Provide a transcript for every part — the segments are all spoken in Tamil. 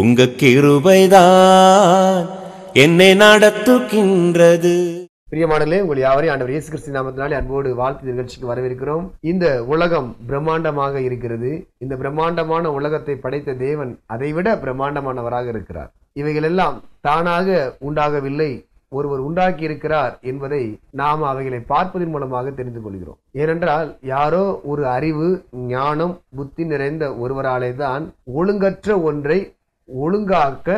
உங்க கிருபைதான் என்னை நடத்துகின்றது பிரியமானே உங்கள் யாவரையும் ஆண்டவர் இயேசு கிறிஸ்து நாமத்தினாலே அன்போடு வாழ்த்து நிகழ்ச்சிக்கு வரவேற்கிறோம் இந்த உலகம் பிரம்மாண்டமாக இருக்கிறது இந்த பிரம்மாண்டமான உலகத்தை படைத்த தேவன் அதைவிட பிரம்மாண்டமானவராக இருக்கிறார் இவைகள் எல்லாம் தானாக உண்டாகவில்லை ஒருவர் உண்டாக்கி இருக்கிறார் என்பதை நாம் அவைகளை பார்ப்பதன் மூலமாக தெரிந்து கொள்கிறோம் ஏனென்றால் யாரோ ஒரு அறிவு ஞானம் புத்தி நிறைந்த ஒருவராலே தான் ஒழுங்கற்ற ஒன்றை ஒழுங்காக்க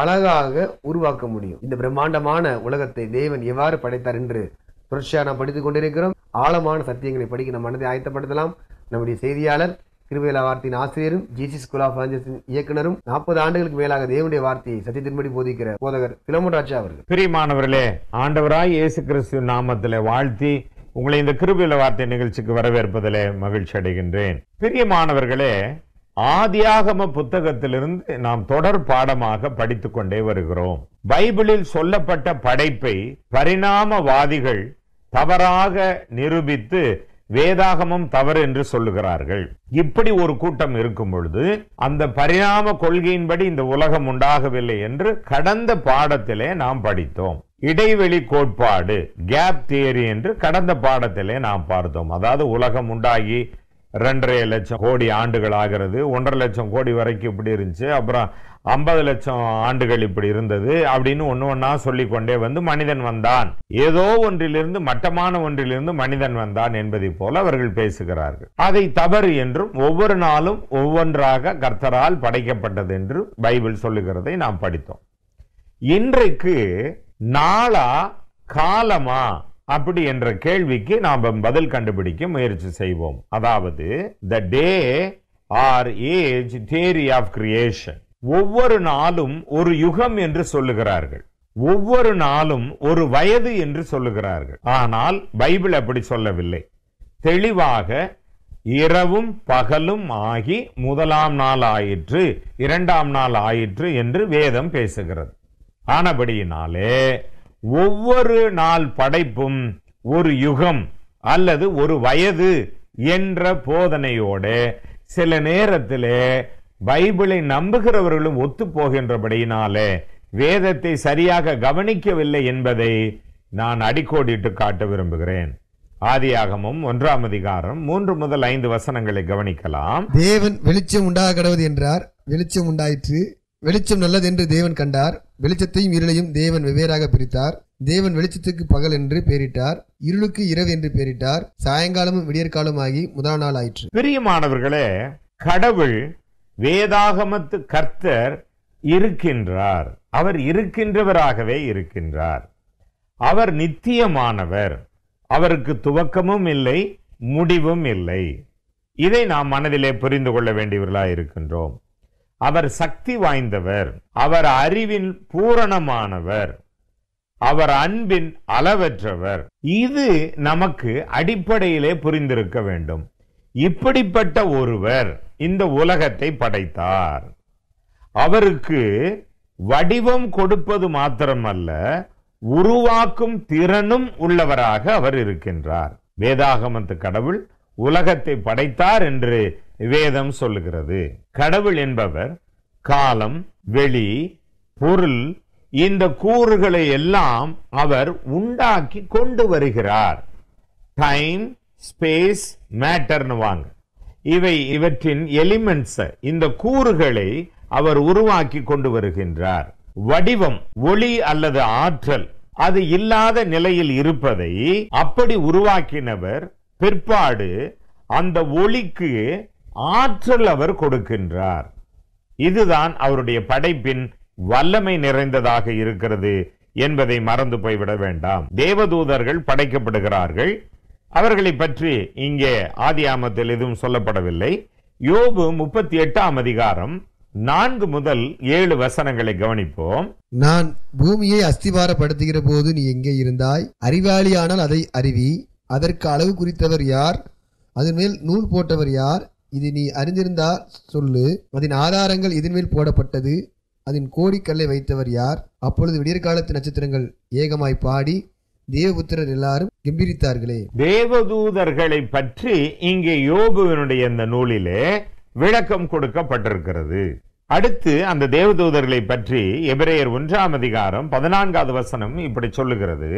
அழகாக உருவாக்க முடியும் இந்த பிரம்மாண்டமான உலகத்தை தேவன் எவ்வாறு படைத்தார் என்று தொடர்ச்சியாக நாம் படித்துக் கொண்டிருக்கிறோம் ஆழமான சத்தியங்களை படிக்க நம் மனதை ஆயத்தப்படுத்தலாம் நம்முடைய செய்தியாளர் கிருபையில வார்த்தையின் ஆசிரியரும் ஜிசி ஸ்கூல் ஆஃப் ஆஞ்சஸின் இயக்குனரும் நாற்பது ஆண்டுகளுக்கு மேலாக தேவனுடைய வார்த்தையை சத்தியத்தின்படி போதிக்கிற போதகர் கிலோமோட்டராஜா அவர்கள் பிரியமானவர்களே ஆண்டவராய் இயேசு கிறிஸ்து நாமத்தில் வாழ்த்தி உங்களை இந்த கிருபியில வார்த்தை நிகழ்ச்சிக்கு வரவேற்பதிலே மகிழ்ச்சி அடைகின்றேன் பிரியமானவர்களே ஆதியாகம புத்தகத்திலிருந்து நாம் தொடர் பாடமாக படித்துக் கொண்டே வருகிறோம் பைபிளில் சொல்லப்பட்ட படைப்பை பரிணாமவாதிகள் தவறாக நிரூபித்து வேதாகமம் தவறு என்று சொல்லுகிறார்கள் இப்படி ஒரு கூட்டம் இருக்கும் பொழுது அந்த பரிணாம கொள்கையின்படி இந்த உலகம் உண்டாகவில்லை என்று கடந்த பாடத்திலே நாம் படித்தோம் இடைவெளி கோட்பாடு கேப் தியரி என்று கடந்த பாடத்திலே நாம் பார்த்தோம் அதாவது உலகம் உண்டாகி ரெண்டரை லட்சம் கோடி ஆண்டுகள் ஆகிறது ஒன்றரை லட்சம் கோடி வரைக்கும் இப்படி இருந்துச்சு அப்புறம் ஐம்பது லட்சம் ஆண்டுகள் இப்படி இருந்தது அப்படின்னு ஒன்று ஒன்றா சொல்லிக்கொண்டே வந்து மனிதன் வந்தான் ஏதோ ஒன்றிலிருந்து மட்டமான ஒன்றிலிருந்து மனிதன் வந்தான் என்பதை போல அவர்கள் பேசுகிறார்கள் அதை தவறு என்றும் ஒவ்வொரு நாளும் ஒவ்வொன்றாக கர்த்தரால் படைக்கப்பட்டது என்று பைபிள் சொல்லுகிறதை நாம் படித்தோம் இன்றைக்கு நாளா காலமா அப்படி என்ற கேள்விக்கு நாம் பதில் கண்டுபிடிக்க முயற்சி செய்வோம் அதாவது the day are age theory of creation ஒவ்வொரு நாளும் ஒரு யுகம் என்று சொல்லுகிறார்கள் ஒவ்வொரு நாளும் ஒரு வயது என்று சொல்லுகிறார்கள் ஆனால் பைபிள் அப்படி சொல்லவில்லை தெளிவாக இரவும் பகலும் ஆகி முதலாம் நாள் ஆயிற்று இரண்டாம் நாள் ஆயிற்று என்று வேதம் பேசுகிறது ஆனபடியினாலே ஒவ்வொரு நாள் படைப்பும் ஒரு யுகம் அல்லது ஒரு வயது என்ற போதனையோடு சில நேரத்திலே பைபிளை நம்புகிறவர்களும் ஒத்து போகின்றபடியினாலே வேதத்தை சரியாக கவனிக்கவில்லை என்பதை நான் அடிக்கோடிட்டு காட்ட விரும்புகிறேன் ஆதியாகமும் ஒன்றாம் அதிகாரம் மூன்று முதல் ஐந்து வசனங்களை கவனிக்கலாம் தேவன் வெளிச்சம் உண்டாக கடவுள் என்றார் வெளிச்சம் உண்டாயிற்று வெளிச்சம் நல்லது என்று தேவன் கண்டார் வெளிச்சத்தையும் இருளையும் தேவன் வெவ்வேறாக பிரித்தார் தேவன் வெளிச்சத்துக்கு பகல் என்று பெயரிட்டார் இருளுக்கு இரவு என்று பெயரிட்டார் சாயங்காலமும் விடியற்காலம் ஆகி முதல் நாள் ஆயிற்று பிரியமானவர்களே கடவுள் வேதாகமத்து கர்த்தர் இருக்கின்றார் அவர் இருக்கின்றவராகவே இருக்கின்றார் அவர் நித்தியமானவர் அவருக்கு துவக்கமும் இல்லை முடிவும் இல்லை இதை நாம் மனதிலே புரிந்து கொள்ள வேண்டியவர்களாக இருக்கின்றோம் அவர் சக்தி வாய்ந்தவர் அவர் அறிவின் பூரணமானவர் அவர் அன்பின் அளவற்றவர் இது நமக்கு அடிப்படையிலே புரிந்திருக்க வேண்டும் இப்படிப்பட்ட ஒருவர் இந்த உலகத்தை படைத்தார் அவருக்கு வடிவம் கொடுப்பது மாத்திரமல்ல உருவாக்கும் திறனும் உள்ளவராக அவர் இருக்கின்றார் வேதாகமத்து கடவுள் உலகத்தை படைத்தார் என்று வேதம் சொல்லுகிறது கடவுள் என்பவர் காலம் வெளி பொருள் இந்த கூறுகளை எல்லாம் அவர் உண்டாக்கி கொண்டு வருகிறார் டைம் ஸ்பேஸ் மேட்டர்னு வாங்க இவை இவற்றின் எலிமெண்ட்ஸை இந்த கூறுகளை அவர் உருவாக்கி கொண்டு வருகின்றார் வடிவம் ஒளி அல்லது ஆற்றல் அது இல்லாத நிலையில் இருப்பதை அப்படி உருவாக்கினவர் பிற்பாடு அந்த ஒளிக்கு ஆற்றல் அவர் கொடுக்கின்றார் இதுதான் அவருடைய படைப்பின் வல்லமை நிறைந்ததாக இருக்கிறது என்பதை மறந்து போய்விட வேண்டாம் தேவதூதர்கள் படைக்கப்படுகிறார்கள் அவர்களை பற்றி இங்கே ஆதி ஆமத்தில் எதுவும் சொல்லப்படவில்லை யோபு முப்பத்தி எட்டாம் அதிகாரம் நான்கு முதல் ஏழு வசனங்களை கவனிப்போம் நான் பூமியை அஸ்திவாரப்படுத்துகிற போது நீ எங்கே இருந்தாய் அறிவாளியானால் அதை அறிவி அதற்கு அளவு குறித்தவர் யார் அதன் மேல் நூல் போட்டவர் யார் இது நீ அறிந்திருந்தால் சொல்லு அதன் ஆதாரங்கள் இதன்மேல் போடப்பட்டது அதன் கோடிக்கல்லை வைத்தவர் யார் அப்பொழுது விடியற்காலத்து நட்சத்திரங்கள் ஏகமாய் பாடி தேவபுத்திரர் எல்லாரும் கம்பீரித்தார்களே தேவதூதர்களை பற்றி இங்கே யோகுவினுடைய இந்த நூலிலே விளக்கம் கொடுக்கப்பட்டிருக்கிறது அடுத்து அந்த தேவதூதர்களை பற்றி எபிரேயர் ஒன்றாம் அதிகாரம் பதினான்காவது வசனம் இப்படி சொல்லுகிறது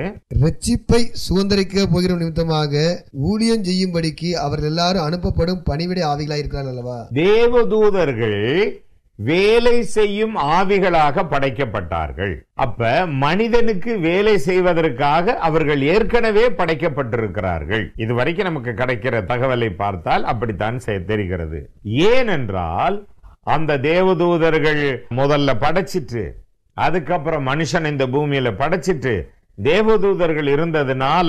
ரட்சிப்பை சுதந்திரிக்க போகிற நிமித்தமாக ஊழியம் செய்யும்படிக்கு அவர்கள் எல்லாரும் அனுப்பப்படும் பணிவிட ஆவிகளாக இருக்கிறார் அல்லவா தேவதூதர்கள் வேலை செய்யும் ஆவிகளாக படைக்கப்பட்டார்கள் அப்ப மனிதனுக்கு வேலை செய்வதற்காக அவர்கள் ஏற்கனவே படைக்கப்பட்டிருக்கிறார்கள் இதுவரைக்கும் நமக்கு கிடைக்கிற தகவலை பார்த்தால் அப்படித்தான் தெரிகிறது ஏனென்றால் அந்த தேவதூதர்கள் முதல்ல படைச்சிட்டு அதுக்கப்புறம் மனுஷன் இந்த பூமியில படைச்சிட்டு தேவதூதர்கள் இருந்ததுனால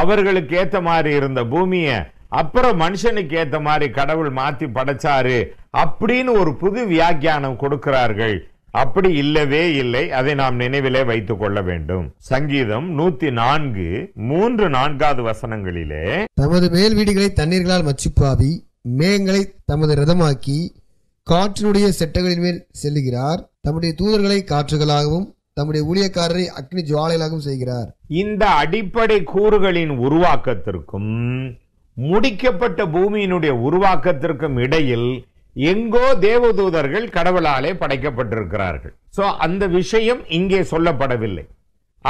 அவர்களுக்கு ஏத்த மாதிரி இருந்த பூமியை அப்புறம் மனுஷனுக்கு ஏத்த மாதிரி கடவுள் மாத்தி படைச்சாரு அப்படின்னு ஒரு புது வியாக்கியானம் கொடுக்கிறார்கள் அப்படி இல்லவே இல்லை அதை நாம் நினைவிலே வைத்துக் கொள்ள வேண்டும் சங்கீதம் நூத்தி நான்கு மூன்று நான்காவது வசனங்களிலே தமது மேல் வீடுகளை தண்ணீர்களால் மச்சுப்பாவி மேங்களை தமது ரதமாக்கி காற்றினுடைய செட்டகளின் மேல் செல்லுகிறார் தம்முடைய தூதர்களை காற்றுகளாகவும் தம்முடைய ஊழியக்காரரை அக்னி ஜுவாலைகளாகவும் செய்கிறார் இந்த அடிப்படை கூறுகளின் உருவாக்கத்திற்கும் முடிக்கப்பட்ட பூமியினுடைய உருவாக்கத்திற்கும் இடையில் எங்கோ தேவதூதர்கள் கடவுளாலே படைக்கப்பட்டிருக்கிறார்கள் ஸோ அந்த விஷயம் இங்கே சொல்லப்படவில்லை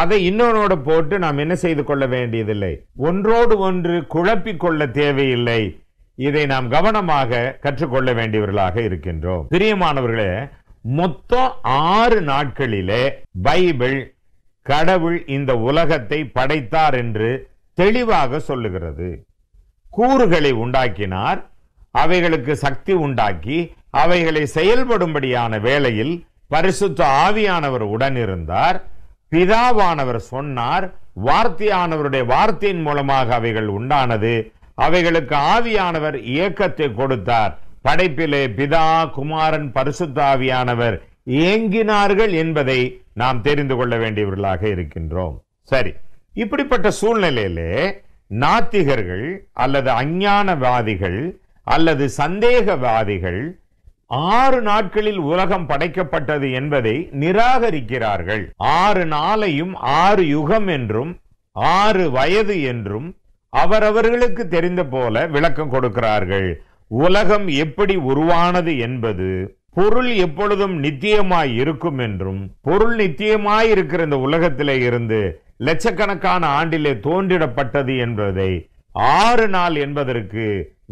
அதை இன்னொன்னோட போட்டு நாம் என்ன செய்து கொள்ள வேண்டியதில்லை ஒன்றோடு ஒன்று குழப்பிக்கொள்ள தேவையில்லை இதை நாம் கவனமாக கற்றுக்கொள்ள வேண்டியவர்களாக இருக்கின்றோம் பிரியமானவர்களே மொத்தம் ஆறு நாட்களிலே பைபிள் கடவுள் இந்த உலகத்தை படைத்தார் என்று தெளிவாக சொல்லுகிறது கூறுகளை உண்டாக்கினார் அவைகளுக்கு சக்தி உண்டாக்கி அவைகளை செயல்படும்படியான வேளையில் பரிசுத்த ஆவியானவர் உடனிருந்தார் பிதாவானவர் சொன்னார் வார்த்தையானவருடைய வார்த்தையின் மூலமாக அவைகள் உண்டானது அவைகளுக்கு ஆவியானவர் இயக்கத்தை கொடுத்தார் படைப்பிலே பிதா குமாரன் பரிசுத்தாவியானவர் இயங்கினார்கள் என்பதை நாம் தெரிந்து கொள்ள வேண்டியவர்களாக இருக்கின்றோம் சரி இப்படிப்பட்ட சூழ்நிலையிலே நாத்திகர்கள் அல்லது அஞ்ஞானவாதிகள் அல்லது சந்தேகவாதிகள் ஆறு நாட்களில் உலகம் படைக்கப்பட்டது என்பதை நிராகரிக்கிறார்கள் ஆறு நாளையும் ஆறு யுகம் என்றும் ஆறு வயது என்றும் அவரவர்களுக்கு தெரிந்த போல விளக்கம் கொடுக்கிறார்கள் உலகம் எப்படி உருவானது என்பது பொருள் எப்பொழுதும் நித்தியமாய் இருக்கும் என்றும் பொருள் நித்தியமாய் இருக்கிற இந்த உலகத்திலே இருந்து லட்சக்கணக்கான ஆண்டிலே தோன்றிடப்பட்டது என்பதை ஆறு நாள் என்பதற்கு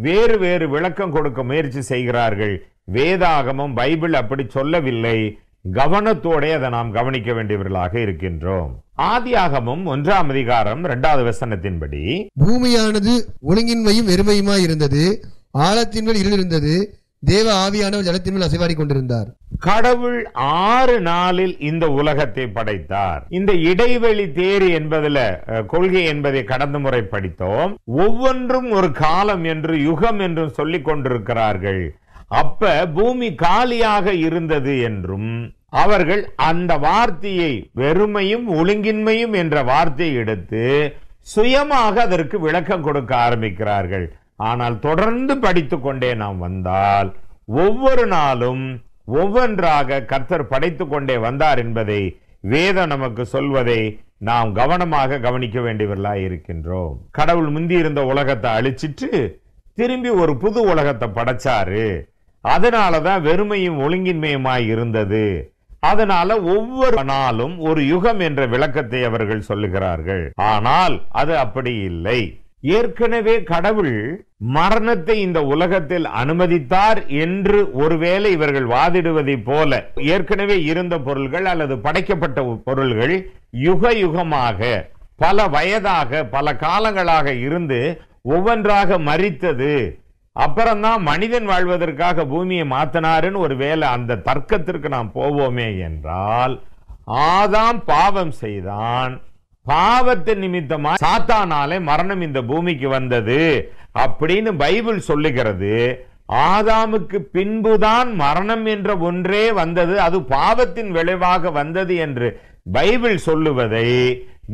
வேறு வேறு விளக்கம் கொடுக்க முயற்சி செய்கிறார்கள் வேதாகமம் பைபிள் அப்படி சொல்லவில்லை கவனத்தோடே அதை நாம் கவனிக்க வேண்டியவர்களாக இருக்கின்றோம் ஆதியாகமும் ஒன்றாம் அதிகாரம் இரண்டாவது வசனத்தின்படி பூமியானது ஒழுங்கின்மையும் வெறுமையுமாய் இருந்தது ஆழத்தின் மேல் இருள் இருந்தது தேவ ஆவியானவர் ஜலத்தின் மேல் அசைவாடி கொண்டிருந்தார் கடவுள் ஆறு நாளில் இந்த உலகத்தை படைத்தார் இந்த இடைவெளி தேறி என்பதுல கொள்கை என்பதை கடந்த முறை படித்தோம் ஒவ்வொன்றும் ஒரு காலம் என்று யுகம் என்றும் சொல்லிக் கொண்டிருக்கிறார்கள் அப்ப பூமி காலியாக இருந்தது என்றும் அவர்கள் அந்த வார்த்தையை வெறுமையும் ஒழுங்கின்மையும் என்ற வார்த்தையை எடுத்து சுயமாக அதற்கு விளக்கம் கொடுக்க ஆரம்பிக்கிறார்கள் ஆனால் தொடர்ந்து படித்து கொண்டே நாம் வந்தால் ஒவ்வொரு நாளும் ஒவ்வொன்றாக கர்த்தர் படைத்து கொண்டே வந்தார் என்பதை வேதம் நமக்கு சொல்வதை நாம் கவனமாக கவனிக்க வேண்டியவர்களாக இருக்கின்றோம் கடவுள் முந்தி இருந்த உலகத்தை அழிச்சிட்டு திரும்பி ஒரு புது உலகத்தை படைச்சாரு அதனால தான் வெறுமையும் ஒழுங்கின்மையுமாய் இருந்தது அதனால ஒவ்வொரு நாளும் ஒரு யுகம் என்ற விளக்கத்தை அவர்கள் சொல்லுகிறார்கள் ஆனால் அது அப்படி இல்லை ஏற்கனவே கடவுள் மரணத்தை இந்த உலகத்தில் அனுமதித்தார் என்று ஒருவேளை இவர்கள் வாதிடுவதை போல ஏற்கனவே இருந்த பொருள்கள் அல்லது படைக்கப்பட்ட பொருள்கள் யுக யுகமாக பல வயதாக பல காலங்களாக இருந்து ஒவ்வொன்றாக மறித்தது அப்புறம்தான் மனிதன் வாழ்வதற்காக பூமியை மாத்தினாருன்னு ஒரு வேலை அந்த தர்க்கத்திற்கு நாம் போவோமே என்றால் ஆதாம் பாவம் செய்தான் பாவத்து நிமித்தமாக சாத்தானாலே மரணம் இந்த பூமிக்கு வந்தது அப்படின்னு பைபிள் சொல்லுகிறது ஆதாமுக்கு பின்புதான் மரணம் என்ற ஒன்றே வந்தது அது பாவத்தின் விளைவாக வந்தது என்று பைபிள் சொல்லுவதை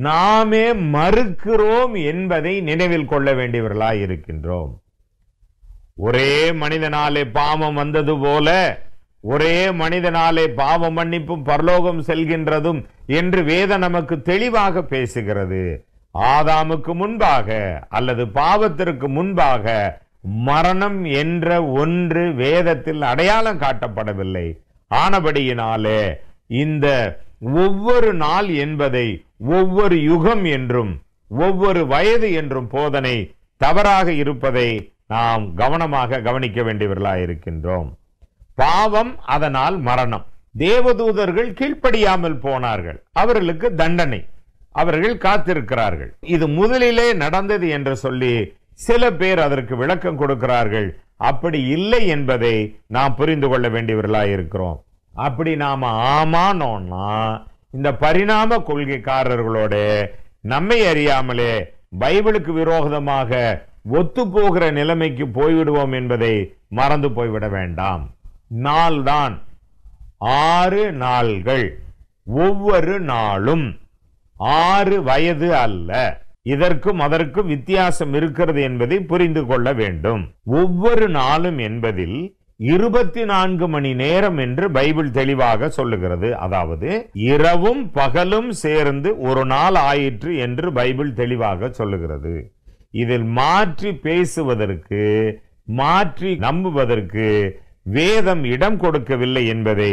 நாமே மறுக்கிறோம் என்பதை நினைவில் கொள்ள வேண்டியவர்களாய் இருக்கின்றோம் ஒரே மனிதனாலே பாவம் வந்தது போல ஒரே மனிதனாலே பாவ மன்னிப்பும் பரலோகம் செல்கின்றதும் என்று வேத நமக்கு தெளிவாக பேசுகிறது ஆதாமுக்கு முன்பாக அல்லது பாவத்திற்கு முன்பாக மரணம் என்ற ஒன்று வேதத்தில் அடையாளம் காட்டப்படவில்லை ஆனபடியினாலே இந்த ஒவ்வொரு நாள் என்பதை ஒவ்வொரு யுகம் என்றும் ஒவ்வொரு வயது என்றும் போதனை தவறாக இருப்பதை நாம் கவனமாக கவனிக்க வேண்டியவர்களாக இருக்கின்றோம் பாவம் அதனால் மரணம் தேவதூதர்கள் கீழ்ப்படியாமல் போனார்கள் அவர்களுக்கு தண்டனை அவர்கள் காத்திருக்கிறார்கள் இது முதலிலே நடந்தது என்று சொல்லி சில பேர் அதற்கு விளக்கம் கொடுக்கிறார்கள் அப்படி இல்லை என்பதை நாம் புரிந்து கொள்ள வேண்டியவர்களாக இருக்கிறோம் அப்படி நாம் ஆமானோன்னா இந்த பரிணாம கொள்கைக்காரர்களோட நம்மை அறியாமலே பைபிளுக்கு விரோதமாக ஒத்து போகிற நிலைமைக்கு போய்விடுவோம் என்பதை மறந்து போய்விட வேண்டாம் நாள்தான் ஆறு நாள்கள் ஒவ்வொரு நாளும் ஆறு வயது அல்ல இதற்கும் அதற்கும் வித்தியாசம் இருக்கிறது என்பதை புரிந்து கொள்ள வேண்டும் ஒவ்வொரு நாளும் என்பதில் இருபத்தி நான்கு மணி நேரம் என்று பைபிள் தெளிவாக சொல்லுகிறது அதாவது இரவும் பகலும் சேர்ந்து ஒரு நாள் ஆயிற்று என்று பைபிள் தெளிவாக சொல்லுகிறது இதில் மாற்றி பேசுவதற்கு மாற்றி நம்புவதற்கு வேதம் இடம் கொடுக்கவில்லை என்பதை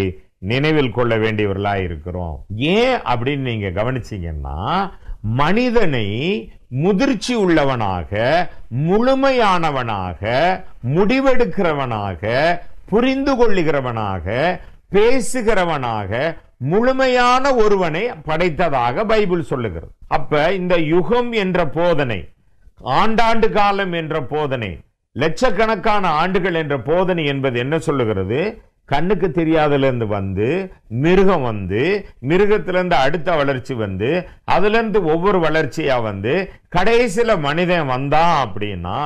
நினைவில் கொள்ள வேண்டியவர்களாக இருக்கிறோம் ஏன் அப்படின்னு நீங்க கவனிச்சிங்கன்னா மனிதனை முதிர்ச்சி உள்ளவனாக முழுமையானவனாக முடிவெடுக்கிறவனாக புரிந்து கொள்ளுகிறவனாக பேசுகிறவனாக முழுமையான ஒருவனை படைத்ததாக பைபிள் சொல்லுகிறது அப்ப இந்த யுகம் என்ற போதனை ஆண்டாண்டு காலம் என்ற போதனை லட்சக்கணக்கான ஆண்டுகள் என்ற போதனை என்பது என்ன சொல்லுகிறது கண்ணுக்கு தெரியாதலேருந்து வந்து மிருகம் வந்து மிருகத்திலேருந்து அடுத்த வளர்ச்சி வந்து அதுலேருந்து ஒவ்வொரு வளர்ச்சியாக வந்து கடைசியில் மனிதன் வந்தான் அப்படின்னா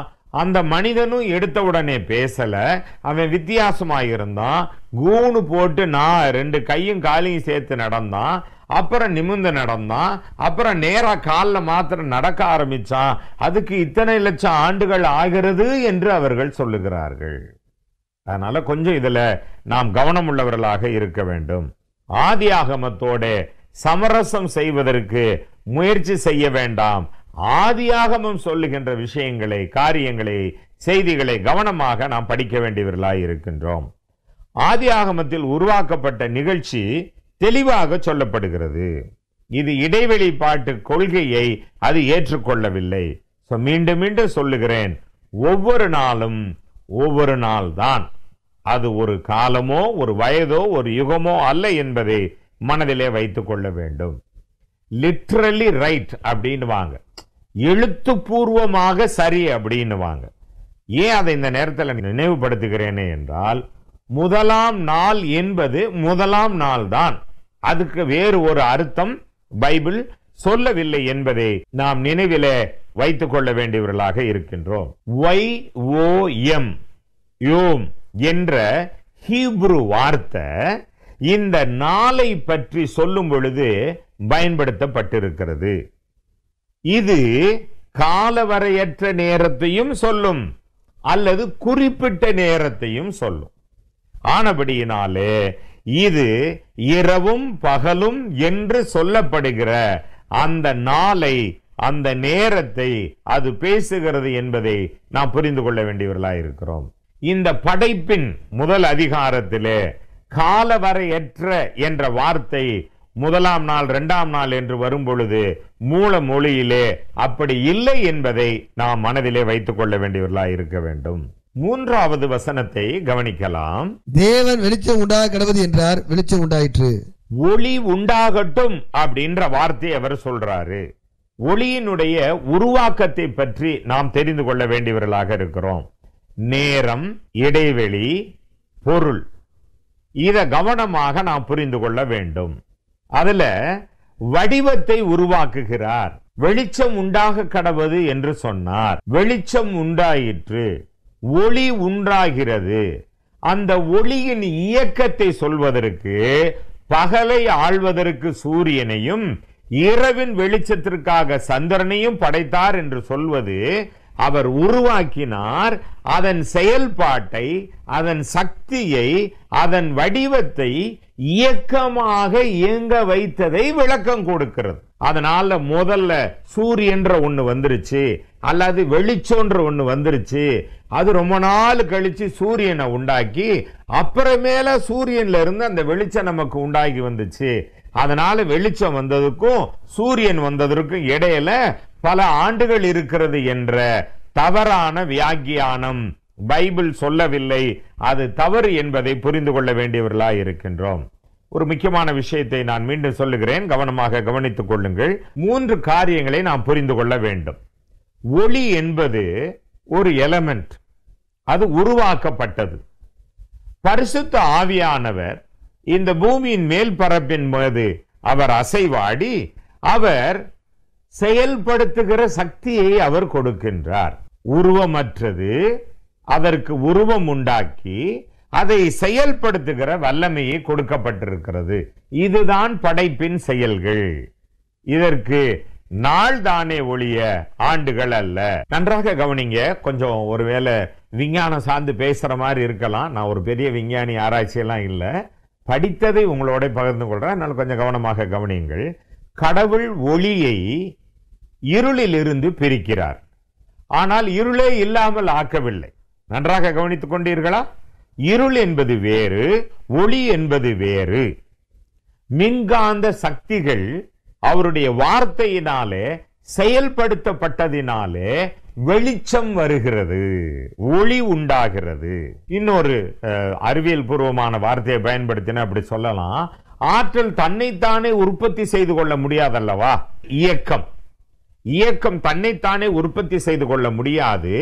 அந்த மனிதனும் எடுத்த உடனே பேசலை அவன் வித்தியாசமாக இருந்தான் கூணு போட்டு நான் ரெண்டு கையும் காலையும் சேர்த்து நடந்தான் அப்புறம் நிமிந்து நடந்தான் அப்புறம் நேராக காலில் மாத்திரம் நடக்க ஆரம்பித்தான் அதுக்கு இத்தனை லட்சம் ஆண்டுகள் ஆகிறது என்று அவர்கள் சொல்லுகிறார்கள் அதனால் கொஞ்சம் இதில் நாம் கவனம் உள்ளவர்களாக இருக்க வேண்டும் ஆதி ஆகமத்தோட சமரசம் செய்வதற்கு முயற்சி செய்ய வேண்டாம் ஆதியாகமம் சொல்லுகின்ற விஷயங்களை காரியங்களை செய்திகளை கவனமாக நாம் படிக்க வேண்டியவர்களாக இருக்கின்றோம் ஆதி ஆகமத்தில் உருவாக்கப்பட்ட நிகழ்ச்சி தெளிவாக சொல்லப்படுகிறது இது இடைவெளி பாட்டு கொள்கையை அது ஏற்றுக்கொள்ளவில்லை ஸோ மீண்டும் மீண்டும் சொல்லுகிறேன் ஒவ்வொரு நாளும் ஒவ்வொரு நாள் தான் அது ஒரு காலமோ ஒரு வயதோ ஒரு யுகமோ அல்ல என்பதை மனதிலே வைத்துக் கொள்ள வேண்டும் லிட்ரலி ரைட் அப்படின்னு வாங்க எழுத்துப்பூர்வமாக சரி அப்படின்னு வாங்க ஏன் அதை இந்த நேரத்தில் நினைவுபடுத்துகிறேனே என்றால் முதலாம் நாள் என்பது முதலாம் நாள் தான் அதுக்கு வேறு ஒரு அர்த்தம் பைபிள் சொல்லவில்லை என்பதை நாம் நினைவில வைத்துக் கொள்ள வேண்டியவர்களாக இருக்கின்றோம் ஒய் ஓ எம் யோம் என்ற ஹீப்ரு வார்த்தை இந்த நாளை பற்றி சொல்லும் பொழுது பயன்படுத்தப்பட்டிருக்கிறது இது காலவரையற்ற நேரத்தையும் சொல்லும் அல்லது குறிப்பிட்ட நேரத்தையும் சொல்லும் ஆனபடியினாலே இது இரவும் பகலும் என்று சொல்லப்படுகிற அந்த நாளை அந்த நேரத்தை அது பேசுகிறது என்பதை நாம் புரிந்து கொள்ள வேண்டியவர்களாக இருக்கிறோம் இந்த படைப்பின் முதல் அதிகாரத்திலே காலவரையற்ற என்ற வார்த்தை முதலாம் நாள் இரண்டாம் நாள் என்று வரும்பொழுது மூல மொழியிலே அப்படி இல்லை என்பதை நாம் மனதிலே வைத்துக் கொள்ள வேண்டியவர்களாக இருக்க வேண்டும் மூன்றாவது வசனத்தை கவனிக்கலாம் தேவன் வெளிச்சம் உண்டாக கிடவது என்றார் வெளிச்சம் உண்டாயிற்று ஒளி உண்டாகட்டும் அப்படின்ற வார்த்தை அவர் சொல்றாரு ஒளியினுடைய உருவாக்கத்தை பற்றி நாம் தெரிந்து கொள்ள வேண்டியவர்களாக இருக்கிறோம் நேரம் இடைவெளி பொருள் இதை கவனமாக நாம் புரிந்து கொள்ள வேண்டும் அதுல வடிவத்தை உருவாக்குகிறார் வெளிச்சம் உண்டாக கடவது என்று சொன்னார் வெளிச்சம் உண்டாயிற்று ஒளி உண்டாகிறது அந்த ஒளியின் இயக்கத்தை சொல்வதற்கு பகலை ஆழ்வதற்கு சூரியனையும் இரவின் வெளிச்சத்திற்காக சந்திரனையும் படைத்தார் என்று சொல்வது அவர் உருவாக்கினார் அதன் செயல்பாட்டை அதன் சக்தியை அதன் வடிவத்தை இயக்கமாக இயங்க வைத்ததை விளக்கம் கொடுக்கிறது அதனால முதல்ல சூரியன்ற ஒன்று வந்துருச்சு அல்லது வெளிச்சோன்ற ஒன்று வந்துருச்சு அது ரொம்ப நாள் கழிச்சு சூரியனை உண்டாக்கி அப்புறமேல சூரியன்ல இருந்து அந்த வெளிச்சம் நமக்கு உண்டாகி வந்துச்சு அதனால வெளிச்சம் வந்ததுக்கும் சூரியன் வந்ததற்கும் இடையில பல ஆண்டுகள் இருக்கிறது என்ற தவறான வியாக்கியானம் பைபிள் சொல்லவில்லை அது தவறு என்பதை புரிந்து கொள்ள வேண்டியவர்களாக இருக்கின்றோம் ஒரு முக்கியமான விஷயத்தை நான் மீண்டும் சொல்லுகிறேன் கவனமாக கவனித்துக் கொள்ளுங்கள் மூன்று காரியங்களை நாம் புரிந்து கொள்ள வேண்டும் ஒளி என்பது ஒரு எலமெண்ட் அது உருவாக்கப்பட்டது பரிசுத்த ஆவியானவர் இந்த பூமியின் மேல் பரப்பின் மீது அவர் அசைவாடி அவர் செயல்படுத்துகிற சக்தியை அவர் கொடுக்கின்றார் உருவமற்றது அதற்கு உருவம் உண்டாக்கி அதை செயல்படுத்துகிற வல்லமையை கொடுக்கப்பட்டிருக்கிறது இதுதான் படைப்பின் செயல்கள் இதற்கு நாள் தானே ஒழிய ஆண்டுகள் அல்ல நன்றாக கவனிங்க கொஞ்சம் ஒருவேளை விஞ்ஞானம் சார்ந்து பேசுகிற மாதிரி இருக்கலாம் நான் ஒரு பெரிய விஞ்ஞானி ஆராய்ச்சியெல்லாம் இல்லை படித்ததை உங்களோட பகிர்ந்து கொள்கிறேன் அதனால் கொஞ்சம் கவனமாக கவனியுங்கள் கடவுள் ஒளியை இருளில் இருந்து பிரிக்கிறார் ஆனால் இருளே இல்லாமல் ஆக்கவில்லை நன்றாக கவனித்துக் கொண்டீர்களா இருள் என்பது வேறு ஒளி என்பது வேறு மின்காந்த சக்திகள் அவருடைய வார்த்தையினாலே செயல்படுத்தப்பட்டதினாலே வெளிச்சம் வருகிறது ஒளி உண்டாகிறது இன்னொரு அறிவியல் பூர்வமான வார்த்தையை பயன்படுத்தின அப்படி சொல்லலாம் ஆற்றல் தன்னைத்தானே உற்பத்தி செய்து கொள்ள முடியாதல்லவா இயக்கம் இயக்கம் தன்னைத்தானே உற்பத்தி செய்து கொள்ள முடியாது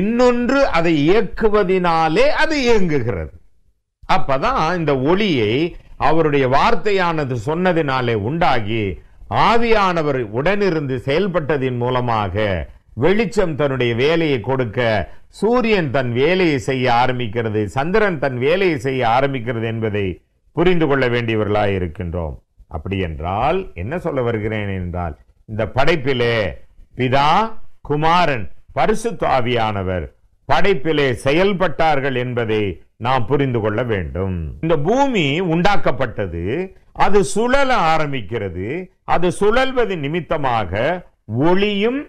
இன்னொன்று அதை இயக்குவதினாலே அது இயங்குகிறது அப்பதான் இந்த ஒளியை அவருடைய வார்த்தையானது சொன்னதினாலே உண்டாகி ஆவியானவர் உடனிருந்து செயல்பட்டதின் மூலமாக வெளிச்சம் தன்னுடைய வேலையை கொடுக்க சூரியன் தன் வேலையை செய்ய ஆரம்பிக்கிறது சந்திரன் தன் வேலையை செய்ய ஆரம்பிக்கிறது என்பதை புரிந்து கொள்ள வேண்டியவர்களாக இருக்கின்றோம் அப்படி என்றால் என்ன சொல்ல வருகிறேன் என்றால் இந்த படைப்பிலே பிதா குமாரன் பரிசுத்தாவியானவர் படைப்பிலே செயல்பட்டார்கள் என்பதை நாம் புரிந்து கொள்ள வேண்டும் இந்த பூமி உண்டாக்கப்பட்டது அது சுழல ஆரம்பிக்கிறது அது சுழல்வது நிமித்தமாக ஒளியும்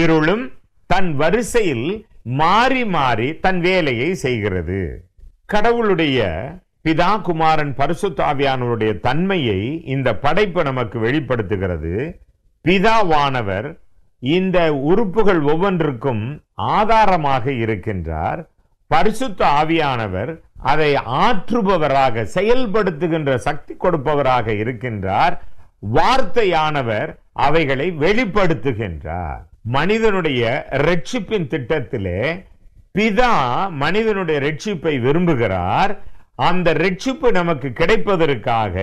இருளும் தன் வரிசையில் மாறி மாறி தன் வேலையை செய்கிறது கடவுளுடைய பிதா குமாரன் பரிசுத்தாவியானவருடைய தன்மையை இந்த படைப்பு நமக்கு வெளிப்படுத்துகிறது பிதாவானவர் இந்த உறுப்புகள் ஒவ்வொன்றுக்கும் ஆதாரமாக இருக்கின்றார் பரிசுத்த ஆவியானவர் அதை ஆற்றுபவராக செயல்படுத்துகின்ற சக்தி கொடுப்பவராக இருக்கின்றார் வார்த்தையானவர் அவைகளை வெளிப்படுத்துகின்றார் மனிதனுடைய ரட்சிப்பின் திட்டத்திலே பிதா மனிதனுடைய ரட்சிப்பை விரும்புகிறார் அந்த ரட்சிப்பு நமக்கு கிடைப்பதற்காக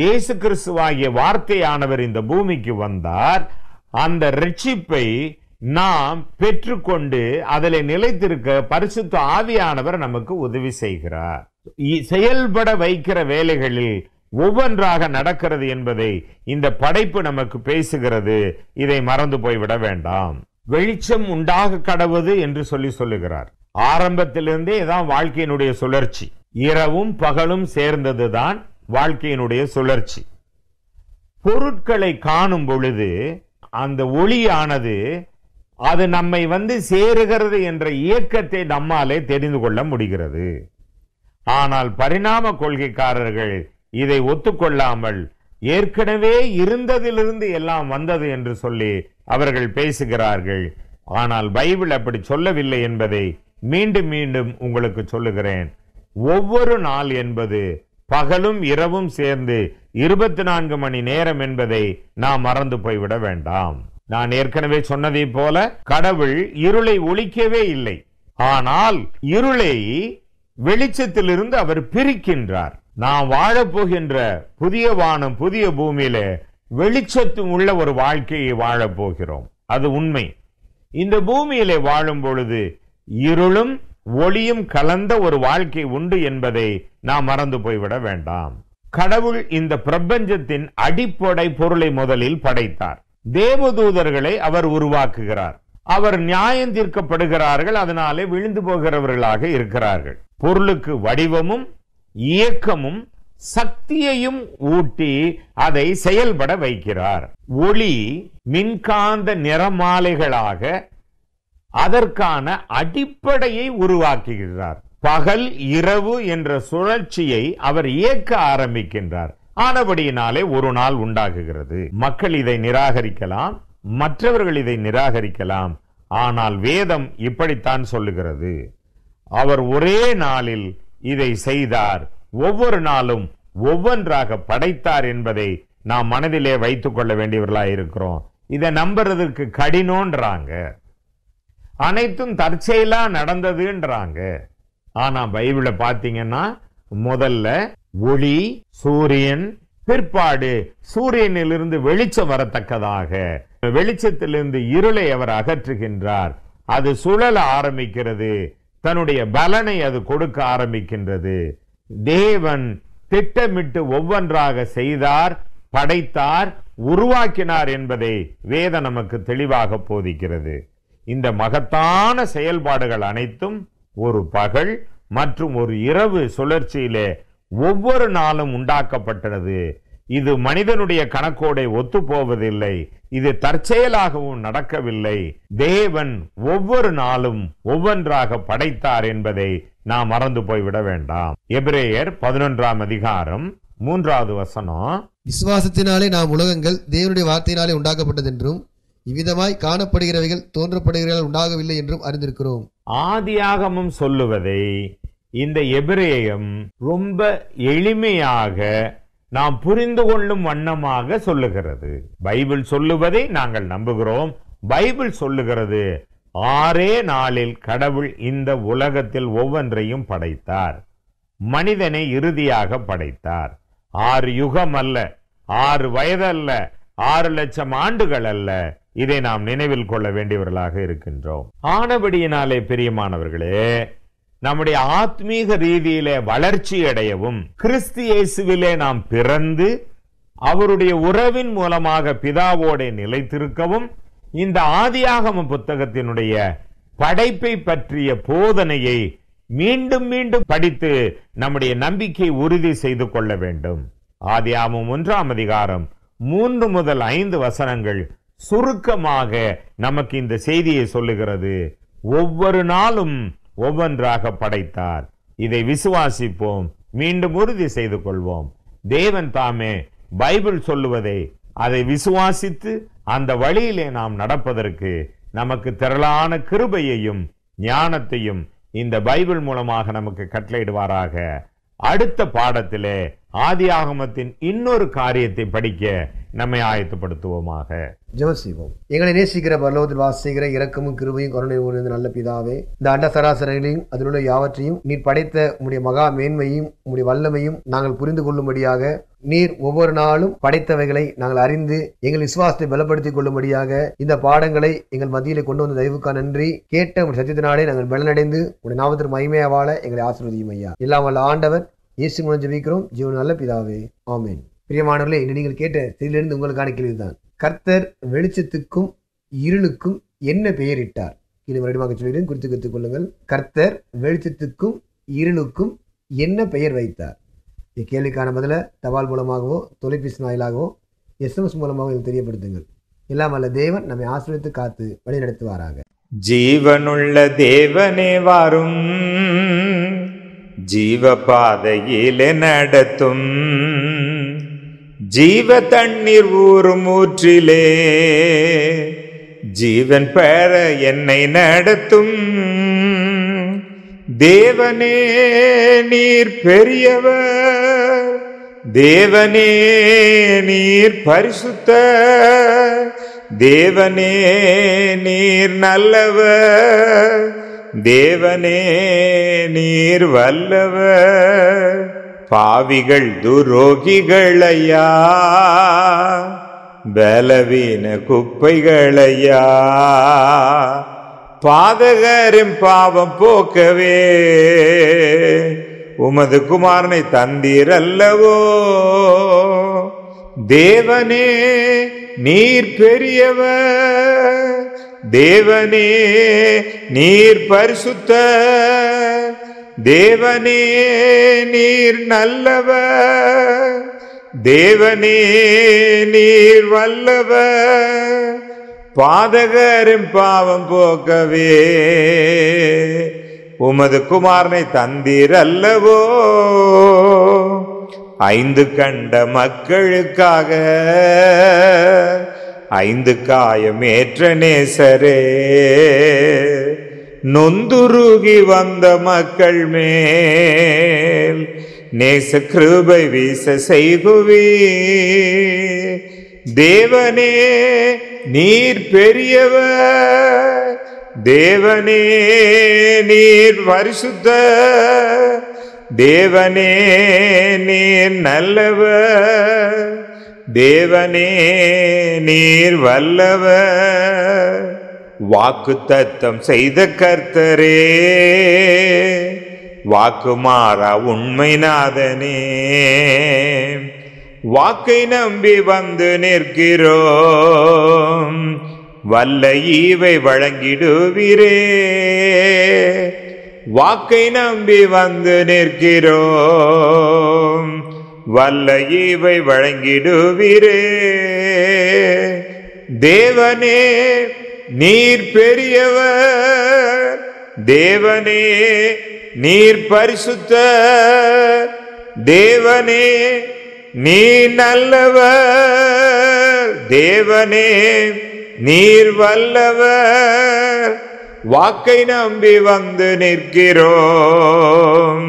இயேசு கிறிஸ்துவாகிய வார்த்தையானவர் இந்த பூமிக்கு வந்தார் அந்த ரட்சிப்பை நாம் பெற்றுக்கொண்டு அதில் நிலைத்திருக்க பரிசுத்த ஆவியானவர் நமக்கு உதவி செய்கிறார் செயல்பட வைக்கிற வேலைகளில் ஒவ்வொன்றாக நடக்கிறது என்பதை இந்த படைப்பு நமக்கு பேசுகிறது இதை மறந்து போய்விட வேண்டாம் வெளிச்சம் உண்டாக கடவுது என்று சொல்லி சொல்லுகிறார் ஆரம்பத்திலிருந்தே தான் வாழ்க்கையினுடைய சுழற்சி இரவும் பகலும் சேர்ந்ததுதான் வாழ்க்கையினுடைய சுழற்சி பொருட்களை காணும் பொழுது அந்த ஒளியானது அது நம்மை வந்து சேருகிறது என்ற இயக்கத்தை நம்மாலே தெரிந்து கொள்ள முடிகிறது ஆனால் பரிணாம கொள்கைக்காரர்கள் இதை ஒத்துக்கொள்ளாமல் ஏற்கனவே இருந்ததிலிருந்து எல்லாம் வந்தது என்று சொல்லி அவர்கள் பேசுகிறார்கள் ஆனால் பைபிள் அப்படி சொல்லவில்லை என்பதை மீண்டும் மீண்டும் உங்களுக்கு சொல்லுகிறேன் ஒவ்வொரு நாள் என்பது பகலும் இரவும் சேர்ந்து இருபத்தி நான்கு மணி நேரம் என்பதை நாம் மறந்து போய்விட வேண்டாம் நான் ஏற்கனவே சொன்னதை போல கடவுள் இருளை ஒழிக்கவே இல்லை ஆனால் இருளை வெளிச்சத்திலிருந்து அவர் பிரிக்கின்றார் நாம் வாழப்போகின்ற புதிய வானம் புதிய பூமியில வெளிச்சத்தும் உள்ள ஒரு வாழ்க்கையை வாழப்போகிறோம் அது உண்மை இந்த பூமியிலே வாழும் பொழுது இருளும் ஒளியும் கலந்த ஒரு வாழ்க்கை உண்டு என்பதை நாம் மறந்து போய்விட வேண்டாம் கடவுள் இந்த பிரபஞ்சத்தின் அடிப்படை பொருளை முதலில் படைத்தார் தேவதூதர்களை அவர் உருவாக்குகிறார் அவர் நியாயம் தீர்க்கப்படுகிறார்கள் அதனாலே விழுந்து போகிறவர்களாக இருக்கிறார்கள் பொருளுக்கு வடிவமும் இயக்கமும் சக்தியையும் ஊட்டி அதை செயல்பட வைக்கிறார் ஒளி மின்காந்த நிறமாலைகளாக அதற்கான அடிப்படையை உருவாக்குகிறார் பகல் இரவு என்ற சுழற்சியை அவர் இயக்க ஆரம்பிக்கின்றார் ஆனபடியினாலே ஒரு நாள் உண்டாகுகிறது மக்கள் இதை நிராகரிக்கலாம் மற்றவர்கள் இதை நிராகரிக்கலாம் ஆனால் வேதம் இப்படித்தான் சொல்லுகிறது அவர் ஒரே நாளில் இதை செய்தார் ஒவ்வொரு நாளும் ஒவ்வொன்றாக படைத்தார் என்பதை நாம் மனதிலே வைத்துக் கொள்ள வேண்டியவர்களாக இருக்கிறோம் இதை நம்புறதுக்கு கடினோன்றாங்க அனைத்தும் தற்செயலா நடந்ததுன்றாங்க ஆனா பைபிள பாத்தீங்கன்னா முதல்ல ஒளி சூரியன் பிற்பாடு சூரியனிலிருந்து வெளிச்சம் வரத்தக்கதாக வெளிச்சத்திலிருந்து இருளை அவர் அகற்றுகின்றார் அது சுழல ஆரம்பிக்கிறது தன்னுடைய பலனை அது கொடுக்க ஆரம்பிக்கின்றது தேவன் திட்டமிட்டு ஒவ்வொன்றாக செய்தார் படைத்தார் உருவாக்கினார் என்பதை வேத நமக்கு தெளிவாக போதிக்கிறது இந்த மகத்தான செயல்பாடுகள் அனைத்தும் ஒரு பகல் மற்றும் ஒரு இரவு சுழற்சியிலே ஒவ்வொரு நாளும் உண்டாக்கப்பட்டது இது மனிதனுடைய கணக்கோடை ஒத்துப்போவதில்லை இது தற்செயலாகவும் நடக்கவில்லை தேவன் ஒவ்வொரு நாளும் ஒவ்வொன்றாக படைத்தார் என்பதை நாம் மறந்து போய்விட வேண்டாம் எபிரேயர் பதினொன்றாம் அதிகாரம் மூன்றாவது வசனம் விசுவாசத்தினாலே நாம் உலகங்கள் தேவனுடைய வார்த்தையினாலே உண்டாக்கப்பட்டது என்றும் இவ்விதமாய் காணப்படுகிறவைகள் தோன்றப்படுகிறவைகள் உண்டாகவில்லை என்றும் அறிந்திருக்கிறோம் ஆதியாகமும் சொல்லுவதை இந்த எபிரேயம் ரொம்ப எளிமையாக நாம் புரிந்து கொள்ளும் வண்ணமாக சொல்லுகிறது பைபிள் சொல்லுவதை நாங்கள் நம்புகிறோம் பைபிள் சொல்லுகிறது ஆறே நாளில் கடவுள் இந்த உலகத்தில் ஒவ்வொன்றையும் படைத்தார் மனிதனை இறுதியாக படைத்தார் ஆறு யுகம் அல்ல ஆறு வயதல்ல ஆறு லட்சம் ஆண்டுகள் அல்ல இதை நாம் நினைவில் கொள்ள வேண்டியவர்களாக இருக்கின்றோம் ஆனபடியினாலே பிரியமானவர்களே நம்முடைய ஆத்மீக ரீதியிலே வளர்ச்சி அடையவும் கிறிஸ்து இயேசுவிலே நாம் பிறந்து அவருடைய உறவின் மூலமாக பிதாவோட நிலைத்திருக்கவும் இந்த ஆதியாகம புத்தகத்தினுடைய படைப்பை பற்றிய போதனையை மீண்டும் மீண்டும் படித்து நம்முடைய நம்பிக்கை உறுதி செய்து கொள்ள வேண்டும் ஆதியாமம் ஒன்றாம் அதிகாரம் மூன்று முதல் ஐந்து வசனங்கள் சுருக்கமாக நமக்கு இந்த செய்தியை சொல்லுகிறது ஒவ்வொரு நாளும் ஒவ்வொன்றாக படைத்தார் இதை விசுவாசிப்போம் மீண்டும் உறுதி செய்து கொள்வோம் தேவன் தாமே பைபிள் சொல்லுவதை அதை விசுவாசித்து அந்த வழியிலே நாம் நடப்பதற்கு நமக்கு திரளான கிருபையையும் ஞானத்தையும் இந்த பைபிள் மூலமாக நமக்கு கட்டளையிடுவாராக அடுத்த பாடத்திலே ஆதி ஆகமத்தின் இன்னொரு காரியத்தை படிக்க நம்மை ஆயத்தப்படுத்துவோமாக ஜெபம் செய்வோம் எங்களை நேசிக்கிற பரலோகத்தில் வாசிக்கிற இறக்கமும் கிருபையும் கொரோனையும் நல்ல பிதாவே இந்த அண்ட சராசரங்களையும் உள்ள யாவற்றையும் நீர் படைத்த உடைய மகா மேன்மையும் உடைய வல்லமையும் நாங்கள் புரிந்து கொள்ளும்படியாக நீர் ஒவ்வொரு நாளும் படைத்தவைகளை நாங்கள் அறிந்து எங்கள் விசுவாசத்தை பலப்படுத்திக் கொள்ளும்படியாக இந்த பாடங்களை எங்கள் மத்தியிலே கொண்டு வந்த தயவுக்கா நன்றி கேட்ட உடைய சத்தியத்தினாலே நாங்கள் பலனடைந்து உடைய நாமத்திற்கு மகிமையாக வாழ எங்களை ஆசிர்வதியும் ஐயா இல்லாமல் ஆண்டவர் இயேசு மூலம் ஜபிக்கிறோம் ஜீவன் நல்ல பிதாவே ஆமேன் பிரியமானவர்களே இன்று நீங்கள் கேட்ட இதிலிருந்து உங்களுக்கான கேள்விதான் கர்த்தர் வெளிச்சத்துக்கும் இருளுக்கும் என்ன பெயரிட்டார் இது மறுபடியும் சொல்லிடுறேன் குறித்து குறித்துக் கொள்ளுங்கள் கர்த்தர் வெளிச்சத்துக்கும் இருளுக்கும் என்ன பெயர் வைத்தார் இக்கேள்விக்கான பதில தபால் மூலமாகவோ தொலைபேசி வாயிலாகவோ எஸ்எம்எஸ் மூலமாகவோ இதை தெரியப்படுத்துங்கள் எல்லாம் அல்ல தேவன் நம்மை ஆசிரியத்து காத்து வழி நடத்துவாராக ஜீவனுள்ள தேவனே வாரும் ஜீவ பாதையில் நடத்தும் ஜீவ தண்ணீர் ஊறு மூற்றிலே ஜீவன் பெற என்னை நடத்தும் தேவனே நீர் பெரியவர் தேவனே நீர் பரிசுத்த தேவனே நீர் நல்லவர் தேவனே நீர் வல்லவர் பாவிகள் துரோகிகளையா பலவீன குப்பைகளையா பாதகரின் பாவம் போக்கவே உமது குமாரனை அல்லவோ தேவனே நீர் பெரியவர் தேவனே நீர் பரிசுத்த தேவனே நீர் நல்லவ தேவனே நீர் வல்லவ பாதகரும் பாவம் போக்கவே உமது குமாரனை தந்தீர் அல்லவோ ஐந்து கண்ட மக்களுக்காக ஐந்து காயம் ஏற்ற நேசரே நொந்துருகி வந்த மக்கள் மேல் நேச கிருபை வீச செய்குவி தேவனே நீர் பெரியவ தேவனே நீர் பரிசுத்த தேவனே நீர் நல்லவ தேவனே நீர் வல்லவர் வாக்கு தத்தம் செய்த கர்த்தரே வாக்கு மாறா உண்மை நாதனே வாக்கை நம்பி வந்து நிற்கிறோம் வல்ல ஈவை வழங்கிடுவீரே வாக்கை நம்பி வந்து நிற்கிறோம் வல்ல ஈவை வழங்கிடுவீரே தேவனே நீர் பெரியவர் தேவனே நீர் பரிசுத்த தேவனே நீ நல்லவர் தேவனே நீர் வல்லவர் வாக்கை நம்பி வந்து நிற்கிறோம்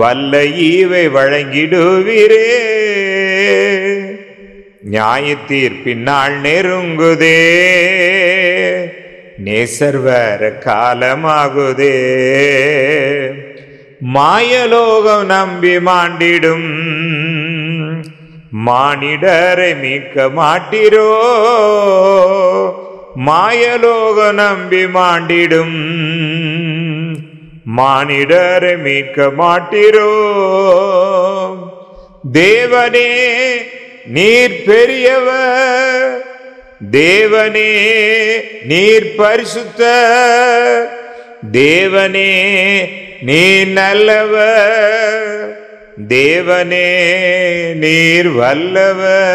வல்ல ஈவை வழங்கிடுவீரே பின்னால் நெருங்குதே நேசர்வர காலமாகுதே மாயலோகம் நம்பி மாண்டிடும் மானிடரை மீட்க மாட்டிரோ மாயலோகம் நம்பி மாண்டிடும் மானிடரை மீட்க மாட்டிரோ தேவனே நீர் பெரியவர் தேவனே நீர் பரிசுத்த தேவனே நீ நல்லவ தேவனே நீர் வல்லவர்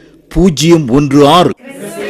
பூஜ்ஜியம் ஒன்று ஆறு